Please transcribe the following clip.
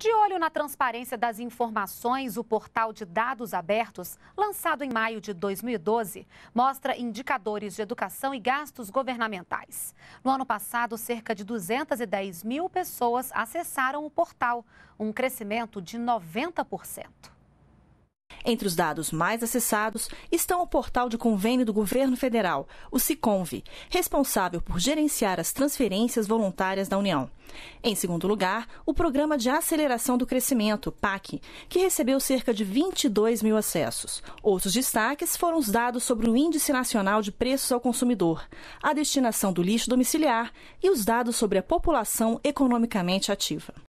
De olho na transparência das informações, o portal de dados abertos, lançado em maio de 2012, mostra indicadores de educação e gastos governamentais. No ano passado, cerca de 210 mil pessoas acessaram o portal, um crescimento de 90%. Entre os dados mais acessados estão o portal de convênio do governo federal, o SICONVE, responsável por gerenciar as transferências voluntárias da União. Em segundo lugar, o Programa de Aceleração do Crescimento, PAC, que recebeu cerca de 22 mil acessos. Outros destaques foram os dados sobre o Índice Nacional de Preços ao Consumidor, a destinação do lixo domiciliar e os dados sobre a população economicamente ativa.